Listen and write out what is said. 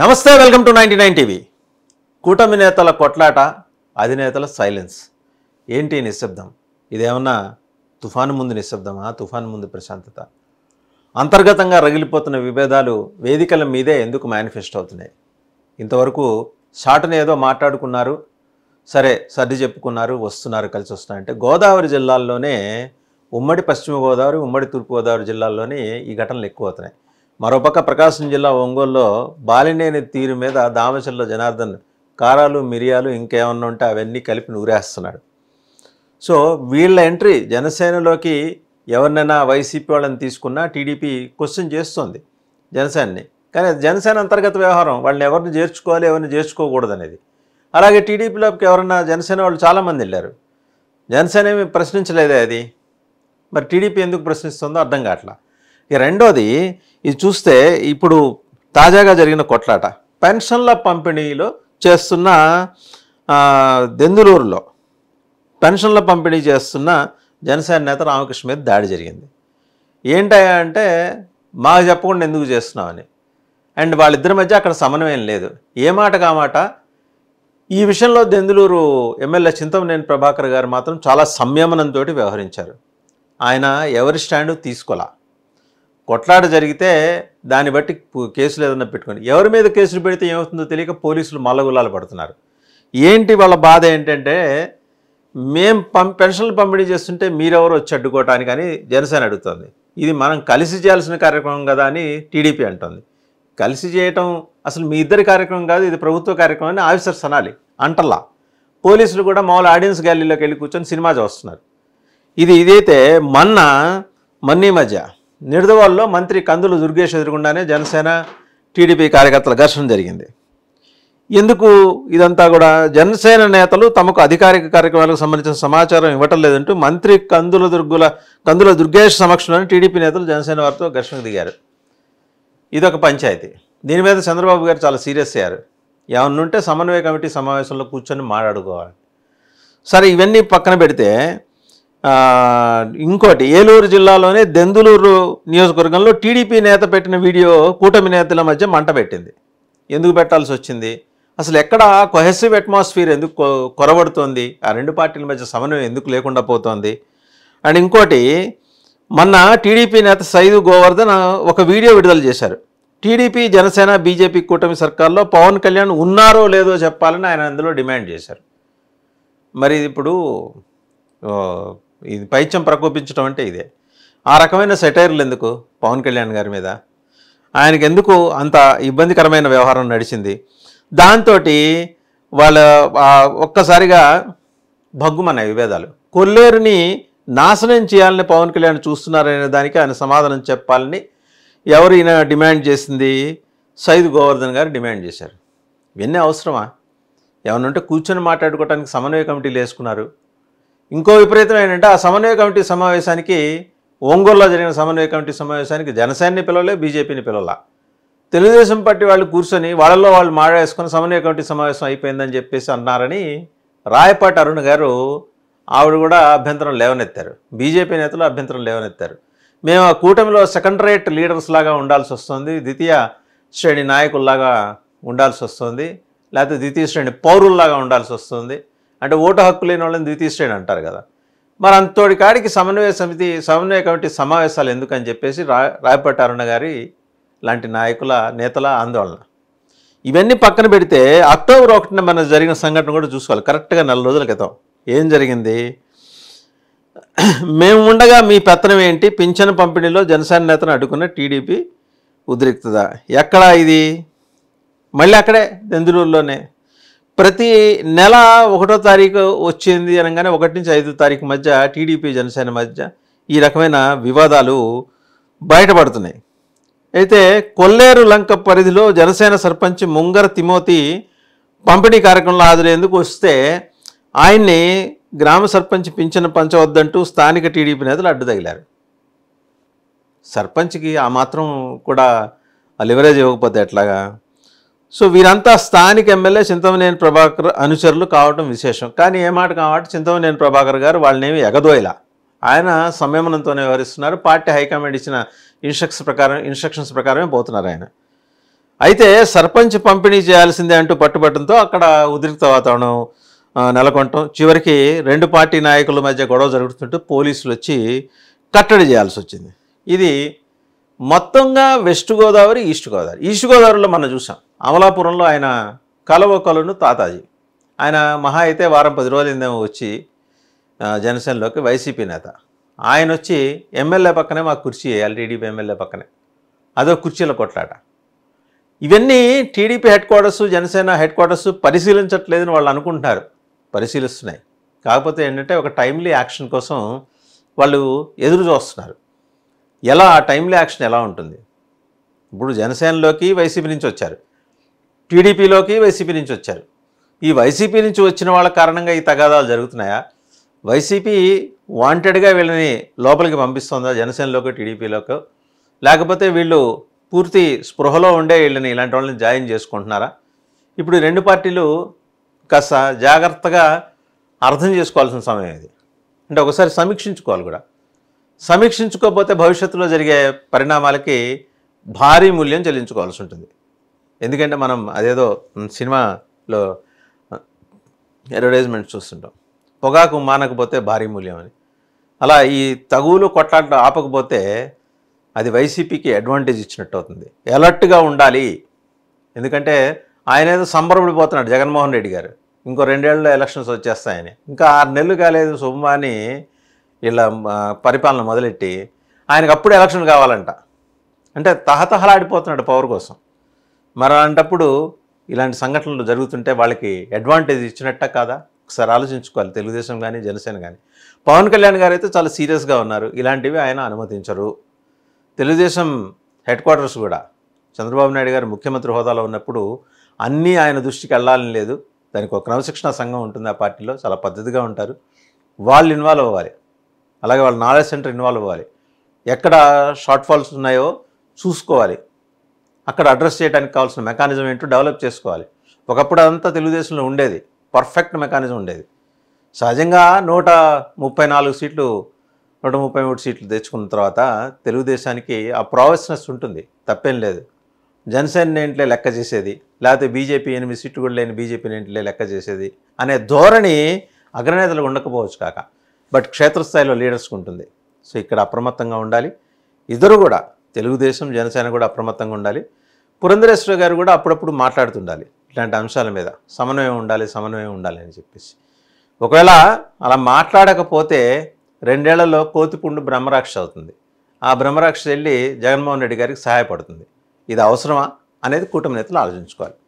నమస్తే welcome to ninety nine TV కూటమి నేతల కొట్లాట అధినేతల సైలెన్స్ ఏంటి నిశ్శబ్దం ఇదేమన్నా తుఫాను ముందు నిశ్శబ్దమా తుఫాను ముందు ప్రశాంతత అంతర్గతంగా రగిలిపోతున్న విభేదాలు వేదికల మీదే ఎందుకు మేనిఫెస్ట్ అవుతున్నాయి ఇంతవరకు షాటను ఏదో మాట్లాడుకున్నారు సరే సర్ది చెప్పుకున్నారు వస్తున్నారు కలిసి వస్తున్నారంటే గోదావరి జిల్లాల్లోనే ఉమ్మడి పశ్చిమ గోదావరి ఉమ్మడి తూర్పుగోదావరి జిల్లాల్లోనే ఈ ఘటనలు ఎక్కువ అవుతున్నాయి మరోపక్క ప్రకాశం జిల్లా ఒంగోలులో బాలినేని తీరు మీద దామచల్ల జనార్దన్ కారాలు మిరియాలు ఇంకేమన్నా ఉంటే అవన్నీ కలిపి నూరేస్తున్నాడు సో వీళ్ళ ఎంట్రీ జనసేనలోకి ఎవరినైనా వైసీపీ వాళ్ళని తీసుకున్నా టీడీపీ క్వశ్చన్ చేస్తుంది జనసేనని కానీ జనసేన అంతర్గత వ్యవహారం వాళ్ళని ఎవరిని చేర్చుకోవాలి ఎవరిని చేర్చుకోకూడదు అనేది అలాగే టీడీపీలోకి ఎవరన్నా జనసేన వాళ్ళు చాలామంది వెళ్ళారు జనసేన ఏమి ప్రశ్నించలేదే అది మరి టీడీపీ ఎందుకు ప్రశ్నిస్తుందో అర్థం కావట్లా ఇక రెండోది ఇది చూస్తే ఇప్పుడు తాజాగా జరిగిన కొట్లాట పెన్షన్ల పంపిణీలో చేస్తున్న దెందులూరులో పెన్షన్ల పంపిణీ చేస్తున్న జనసేన నేత రామకృష్ణ మీద దాడి జరిగింది ఏంటయ్యా అంటే మాకు చెప్పకుండా ఎందుకు చేస్తున్నామని అండ్ వాళ్ళిద్దరి మధ్య అక్కడ సమన్వయం లేదు ఏ మాట కామాట ఈ విషయంలో దెందులూరు ఎమ్మెల్యే చింతమనేని ప్రభాకర్ గారు మాత్రం చాలా సంయమనంతో వ్యవహరించారు ఆయన ఎవరి స్టాండు తీసుకోలే కొట్లాట జరిగితే దాన్ని బట్టి కేసులు ఏదన్నా పెట్టుకోండి ఎవరి మీద కేసులు పెడితే ఏమవుతుందో తెలియక పోలీసులు మల్లగుల్లాలు పడుతున్నారు ఏంటి వాళ్ళ బాధ ఏంటంటే మేం పం పెన్షన్లు పంపిణీ చేస్తుంటే మీరెవరు వచ్చి అడ్డుకోవటానికి అని జనసేన అడుగుతుంది ఇది మనం కలిసి చేయాల్సిన కార్యక్రమం కదా అని టీడీపీ అంటుంది కలిసి చేయటం అసలు మీ ఇద్దరి కార్యక్రమం కాదు ఇది ప్రభుత్వ కార్యక్రమం అని ఆఫీసర్స్ అనాలి అంటల్లా పోలీసులు కూడా మామూలు ఆడియన్స్ గ్యాలరీలోకి వెళ్ళి కూర్చొని సినిమా చూస్తున్నారు ఇది ఇదైతే మన్న మన్నీ మధ్య నిడదవాళ్ళలో మంత్రి కందులు దుర్గేష్ ఎదురుగుండానే జనసేన టీడీపీ కార్యకర్తల ఘర్షణ జరిగింది ఎందుకు ఇదంతా కూడా జనసేన నేతలు తమకు అధికారిక కార్యక్రమాలకు సంబంధించిన సమాచారం ఇవ్వటం లేదంటూ మంత్రి కందుల దుర్గుల కందుల దుర్గేష్ సమక్షంలోని టీడీపీ నేతలు జనసేన వారితో ఘర్షణకు దిగారు ఇదొక పంచాయతీ దీని మీద చంద్రబాబు గారు చాలా సీరియస్ అయ్యారు ఏమన్నుంటే సమన్వయ కమిటీ సమావేశంలో కూర్చొని మాట్లాడుకోవాలి సరే ఇవన్నీ పక్కన పెడితే ఇంకోటి ఏలూరు జిల్లాలోనే దెందులూరు నియోజకవర్గంలో టీడీపీ నేత పెట్టిన వీడియో కూటమి నేతల మధ్య మంట పెట్టింది ఎందుకు పెట్టాల్సి వచ్చింది అసలు ఎక్కడ కొహెసివ్ అట్మాస్ఫియర్ ఎందుకు కొరబడుతోంది ఆ రెండు పార్టీల మధ్య సమన్వయం ఎందుకు లేకుండా పోతోంది అండ్ ఇంకోటి మొన్న టీడీపీ నేత సైదు గోవర్ధన్ ఒక వీడియో విడుదల చేశారు టీడీపీ జనసేన బీజేపీ కూటమి సర్కార్లో పవన్ కళ్యాణ్ ఉన్నారో లేదో చెప్పాలని ఆయన అందులో డిమాండ్ చేశారు మరి ఇప్పుడు ఇది పైత్యం ప్రకోపించడం అంటే ఇదే ఆ రకమైన సెటైర్లు ఎందుకు పవన్ కళ్యాణ్ గారి మీద ఆయనకి ఎందుకు అంత ఇబ్బందికరమైన వ్యవహారం నడిచింది దాంతో వాళ్ళ ఒక్కసారిగా భగ్గుమన్నాయి విభేదాలు కొల్లేరుని నాశనం చేయాలని పవన్ కళ్యాణ్ చూస్తున్నారనే దానికి ఆయన సమాధానం చెప్పాలని ఎవరు ఈయన డిమాండ్ చేసింది సైద్ గోవర్ధన్ గారు డిమాండ్ చేశారు ఇవన్నీ అవసరమా ఉంటే కూర్చొని మాట్లాడుకోవడానికి సమన్వయ కమిటీలు వేసుకున్నారు ఇంకో విపరీతం ఏంటంటే ఆ సమన్వయ కమిటీ సమావేశానికి ఒంగోలులో జరిగిన సమన్వయ కమిటీ సమావేశానికి జనసేనని పిల్లలే బీజేపీని పిల్లల తెలుగుదేశం పార్టీ వాళ్ళు కూర్చొని వాళ్ళల్లో వాళ్ళు మాడేసుకుని సమన్వయ కమిటీ సమావేశం అయిపోయిందని చెప్పేసి అన్నారని రాయపాటి అరుణ్ గారు ఆవిడ కూడా అభ్యంతరం లేవనెత్తారు బీజేపీ నేతలు అభ్యంతరం లేవనెత్తారు మేము ఆ కూటమిలో సెకండరేట్ లీడర్స్ లాగా ఉండాల్సి వస్తుంది ద్వితీయ శ్రేణి నాయకుల్లాగా ఉండాల్సి వస్తుంది లేకపోతే ద్వితీయ శ్రేణి పౌరుల్లాగా ఉండాల్సి వస్తుంది అంటే ఓటు హక్కు లేని వాళ్ళని ద్వితీయ శ్రేణి అంటారు కదా మరి అంతోడి కాడికి సమన్వయ సమితి సమన్వయ కమిటీ సమావేశాలు ఎందుకని చెప్పేసి రా రాయపట్టి అరుణ గారి లాంటి నాయకుల నేతల ఆందోళన ఇవన్నీ పక్కన పెడితే అక్టోబర్ ఒకటిన మన జరిగిన సంఘటన కూడా చూసుకోవాలి కరెక్ట్గా నెల రోజుల క్రితం ఏం జరిగింది మేము ఉండగా మీ పెత్తనం ఏంటి పింఛను పంపిణీలో జనసేన నేతను అడ్డుకున్న టీడీపీ ఉద్రిక్తత ఎక్కడా ఇది మళ్ళీ అక్కడే దెందులూరులోనే ప్రతి నెల ఒకటో తారీఖు వచ్చింది అనగానే ఒకటి నుంచి ఐదో తారీఖు మధ్య టీడీపీ జనసేన మధ్య ఈ రకమైన వివాదాలు బయటపడుతున్నాయి అయితే కొల్లేరు లంక పరిధిలో జనసేన సర్పంచ్ ముంగర తిమోతి పంపిణీ కార్యక్రమంలో హాజరయ్యేందుకు వస్తే ఆయన్ని గ్రామ సర్పంచ్ పింఛన పంచవద్దంటూ స్థానిక టీడీపీ నేతలు అడ్డు తగిలారు సర్పంచ్కి ఆ మాత్రం కూడా లివరేజ్ ఇవ్వకపోతే ఎట్లాగా సో వీరంతా స్థానిక ఎమ్మెల్యే చింతమనేని ప్రభాకర్ అనుచరులు కావటం విశేషం కానీ ఏ మాట కాబట్టి చింతమనేని ప్రభాకర్ గారు వాళ్ళనేమి ఎగదోయలా ఆయన సంయమనంతోనే వ్యవహరిస్తున్నారు పార్టీ హైకమాండ్ ఇచ్చిన ఇన్స్ట్రక్షన్స్ ప్రకారం ఇన్స్ట్రక్షన్స్ ప్రకారమే పోతున్నారు ఆయన అయితే సర్పంచ్ పంపిణీ చేయాల్సిందే అంటూ పట్టుబట్టడంతో అక్కడ ఉద్రిక్త వాతావరణం నెలకొంటాం చివరికి రెండు పార్టీ నాయకుల మధ్య గొడవ జరుగుతుంటే పోలీసులు వచ్చి కట్టడి చేయాల్సి వచ్చింది ఇది మొత్తంగా west Godavari east Godavari east గోదావరిలో మనం చూసాం అమలాపురంలో ఆయన కలవ కలును తాతాజీ ఆయన మహా అయితే వారం పది రోజులు వచ్చి జనసేనలోకి వైసీపీ నేత ఆయన వచ్చి ఎమ్మెల్యే పక్కనే మాకు కుర్చీ వేయాలి టీడీపీ ఎమ్మెల్యే పక్కనే అదో కుర్చీల కొట్లాట ఇవన్నీ TDP headquarters Janasena headquarters పరిశీలించట్లేదని వాళ్ళు అనుకుంటున్నారు పరిశీలిస్తున్నాయి కాకపోతే ఏంటంటే ఒక టైమ్లీ యాక్షన్ కోసం వాళ్ళు ఎదురు చూస్తున్నారు ఎలా ఆ టైంలో యాక్షన్ ఎలా ఉంటుంది ఇప్పుడు జనసేనలోకి వైసీపీ నుంచి వచ్చారు టీడీపీలోకి వైసీపీ నుంచి వచ్చారు ఈ వైసీపీ నుంచి వచ్చిన వాళ్ళ కారణంగా ఈ తగాదాలు జరుగుతున్నాయా వైసీపీ వాంటెడ్గా వీళ్ళని లోపలికి పంపిస్తుందా జనసేనలోకి టీడీపీలోకి లేకపోతే వీళ్ళు పూర్తి స్పృహలో ఉండే వీళ్ళని ఇలాంటి వాళ్ళని జాయిన్ చేసుకుంటున్నారా ఇప్పుడు రెండు పార్టీలు కాస్త జాగ్రత్తగా అర్థం చేసుకోవాల్సిన సమయం ఇది అంటే ఒకసారి సమీక్షించుకోవాలి కూడా సమీక్షించుకోకపోతే భవిష్యత్తులో జరిగే పరిణామాలకి భారీ మూల్యం చెల్లించుకోవాల్సి ఉంటుంది ఎందుకంటే మనం అదేదో సినిమాలో అడ్వర్టైజ్మెంట్ చూస్తుంటాం పొగాకు మానకపోతే భారీ మూల్యం అని అలా ఈ తగువులు కొట్లాట ఆపకపోతే అది వైసీపీకి అడ్వాంటేజ్ ఇచ్చినట్టు అవుతుంది ఎలర్ట్గా ఉండాలి ఎందుకంటే ఆయన ఏదో సంబరపడిపోతున్నాడు జగన్మోహన్ రెడ్డి గారు ఇంకో రెండేళ్ళలో ఎలక్షన్స్ వచ్చేస్తాయని ఇంకా ఆరు నెలలు కాలేదు శుభమాని వీళ్ళ పరిపాలన మొదలెట్టి ఆయనకు అప్పుడు ఎలక్షన్ కావాలంట అంటే తహతహలాడిపోతున్నాడు పవర్ కోసం మరి అలాంటప్పుడు ఇలాంటి సంఘటనలు జరుగుతుంటే వాళ్ళకి అడ్వాంటేజ్ ఇచ్చినట్ట కాదా ఒకసారి ఆలోచించుకోవాలి తెలుగుదేశం కానీ జనసేన కానీ పవన్ కళ్యాణ్ గారు అయితే చాలా సీరియస్గా ఉన్నారు ఇలాంటివి ఆయన అనుమతించరు తెలుగుదేశం హెడ్ క్వార్టర్స్ కూడా చంద్రబాబు నాయుడు గారు ముఖ్యమంత్రి హోదాలో ఉన్నప్పుడు అన్నీ ఆయన దృష్టికి వెళ్ళాలని లేదు దానికి ఒక క్రమశిక్షణ సంఘం ఉంటుంది ఆ పార్టీలో చాలా పద్ధతిగా ఉంటారు వాళ్ళు ఇన్వాల్వ్ అవ్వాలి అలాగే వాళ్ళ నాలెడ్జ్ సెంటర్ ఇన్వాల్వ్ అవ్వాలి ఎక్కడ షార్ట్ ఫాల్స్ ఉన్నాయో చూసుకోవాలి అక్కడ అడ్రస్ చేయడానికి కావాల్సిన మెకానిజం ఏంటో డెవలప్ చేసుకోవాలి ఒకప్పుడు అదంతా తెలుగుదేశంలో ఉండేది పర్ఫెక్ట్ మెకానిజం ఉండేది సహజంగా నూట ముప్పై నాలుగు సీట్లు నూట ముప్పై మూడు సీట్లు తెచ్చుకున్న తర్వాత తెలుగుదేశానికి ఆ ప్రావెస్నెస్ ఉంటుంది తప్పేం లేదు జనసేన ఏంట్లే లెక్క చేసేది లేకపోతే బీజేపీ ఎనిమిది సీట్లు కూడా లేని బీజేపీని ఏంట్లే లెక్క చేసేది అనే ధోరణి అగ్రనేతలు ఉండకపోవచ్చు కాక బట్ క్షేత్రస్థాయిలో లీడర్స్కి ఉంటుంది సో ఇక్కడ అప్రమత్తంగా ఉండాలి ఇద్దరు కూడా తెలుగుదేశం జనసేన కూడా అప్రమత్తంగా ఉండాలి పురంధరేశ్వర గారు కూడా అప్పుడప్పుడు మాట్లాడుతుండాలి ఇలాంటి అంశాల మీద సమన్వయం ఉండాలి సమన్వయం ఉండాలి అని చెప్పేసి ఒకవేళ అలా మాట్లాడకపోతే రెండేళ్లలో కోతిపుండు బ్రహ్మరాక్ష అవుతుంది ఆ బ్రహ్మరాక్ష వెళ్ళి జగన్మోహన్ రెడ్డి గారికి సహాయపడుతుంది ఇది అవసరమా అనేది కూటమి నేతలు ఆలోచించుకోవాలి